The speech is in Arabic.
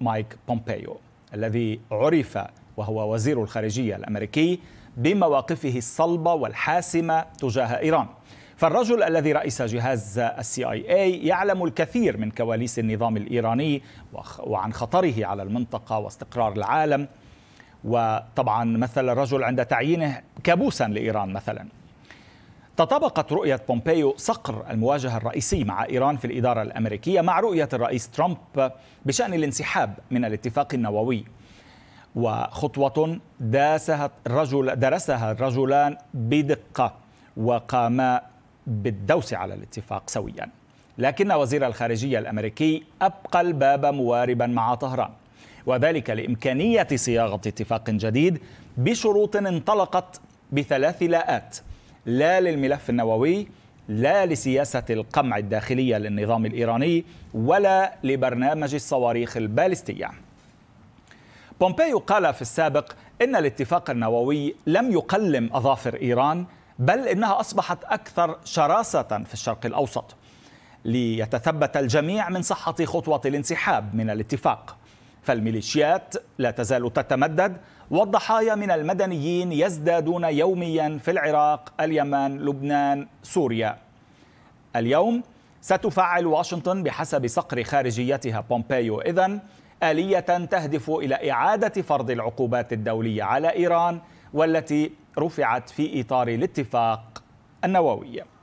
مايك بومبيو الذي عرف وهو وزير الخارجية الأمريكي بمواقفه الصلبة والحاسمة تجاه إيران فالرجل الذي رئيس جهاز السي اي اي يعلم الكثير من كواليس النظام الايراني وعن خطره على المنطقه واستقرار العالم وطبعا مثل الرجل عند تعيينه كابوسا لايران مثلا تطابقت رؤية بومبيو صقر المواجهة الرئيسي مع إيران في الإدارة الأمريكية مع رؤية الرئيس ترامب بشأن الانسحاب من الاتفاق النووي وخطوة داسها الرجل درسها الرجلان بدقة وقاما بالدوس على الاتفاق سويا لكن وزير الخارجية الأمريكي أبقى الباب مواربا مع طهران وذلك لإمكانية صياغة اتفاق جديد بشروط انطلقت بثلاث لاءات لا للملف النووي لا لسياسة القمع الداخلية للنظام الإيراني ولا لبرنامج الصواريخ البالستية بومبيو قال في السابق إن الاتفاق النووي لم يقلم أظافر إيران بل إنها أصبحت أكثر شراسة في الشرق الأوسط ليتثبت الجميع من صحة خطوة الانسحاب من الاتفاق فالميليشيات لا تزال تتمدد والضحايا من المدنيين يزدادون يوميا في العراق اليمن لبنان سوريا اليوم ستفعل واشنطن بحسب صقر خارجيتها بومبيو إذن آلية تهدف إلى إعادة فرض العقوبات الدولية على إيران والتي رفعت في إطار الاتفاق النووي